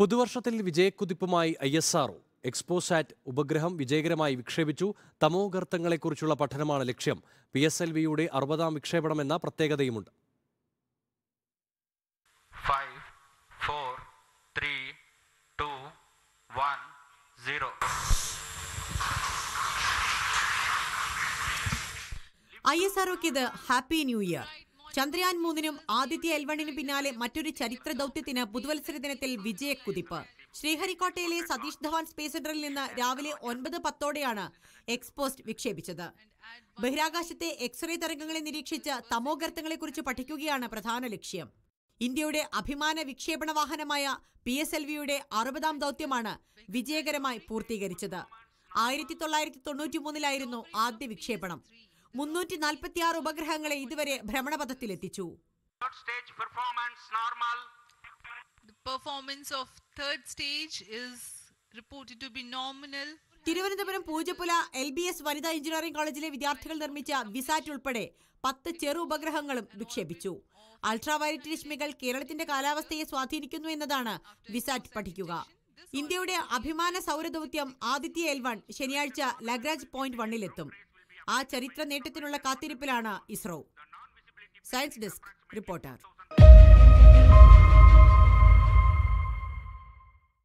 പുതുവർഷത്തിൽ വിജയക്കുതിപ്പുമായി I S O XPoSat ഉപഗ്രഹം വിജയകരമായി വിക്ഷേപിച്ചു തമോഗർത്തങ്ങളെക്കുറിച്ചുള്ള പഠനമാണ് ലക്ഷ്യം പി എസ് എൽ വിയുടെ അറുപതാം വിക്ഷേപണമെന്ന പ്രത്യേകതയുമുണ്ട് ഐ എസ് ആർഒക്ക് ഇത് ഹാപ്പി ന്യൂ ഇയർ ചന്ദ്രയാൻ മൂന്നിനും ആദിത്യ എൽവണിനും പിന്നാലെ മറ്റൊരു ചരിത്ര ദൗത്യത്തിന് പുതുവത്സര ദിനത്തിൽ വിജയക്കുതിപ്പ് ശ്രീഹരിക്കോട്ടയിലെ സതീഷ് ധവാൻ സ്പേസ് സെന്ററിൽ നിന്ന് രാവിലെ ഒൻപത് പത്തോടെയാണ് എക്സ്പോസ്റ്റ് വിക്ഷേപിച്ചത് ബഹിരാകാശത്തെ എക്സ്റേ തരംഗങ്ങളെ നിരീക്ഷിച്ച് തമോഗർത്തങ്ങളെക്കുറിച്ച് പഠിക്കുകയാണ് പ്രധാന ലക്ഷ്യം ഇന്ത്യയുടെ അഭിമാന വിക്ഷേപണ വാഹനമായ പി എസ് എൽ വിയുടെ അറുപതാം ദൗത്യമാണ് വിജയകരമായി പൂർത്തീകരിച്ചത് ആയിരത്തി തൊള്ളായിരത്തി തൊണ്ണൂറ്റി മൂന്നിലായിരുന്നു ആദ്യ വിക്ഷേപണം മുന്നൂറ്റി നാൽപ്പത്തിയാറ് ഉപഗ്രഹങ്ങളെ ഇതുവരെ ഭ്രമണപഥത്തിലെത്തിച്ചു Thiruvananthapuram Poojappura L B S വനിതാ എഞ്ചിനീയറിംഗ് കോളേജിലെ വിദ്യാർത്ഥികൾ നിർമ്മിച്ച വിസാറ്റ് ഉൾപ്പെടെ പത്ത് ചെറു ഉപഗ്രഹങ്ങളും വിക്ഷേപിച്ചു അൾട്രാവയലറ്റ് രശ്മികൾ കേരളത്തിന്റെ കാലാവസ്ഥയെ സ്വാധീനിക്കുന്നു എന്നതാണ് വിസാറ്റ് പഠിക്കുക ഇന്ത്യയുടെ അഭിമാന സൗരദൗത്യം ആദിത്യ എൽ വൺ ശനിയാഴ്ച ലഗ്രാജ് പോയിന്റ് വണ്ണിലെത്തും ആ ചരിത്ര നേട്ടത്തിനുള്ള കാത്തിരിപ്പിലാണ് ഇസ്രോ സയൻസ് ഡെസ്ക് റിപ്പോർട്ടർ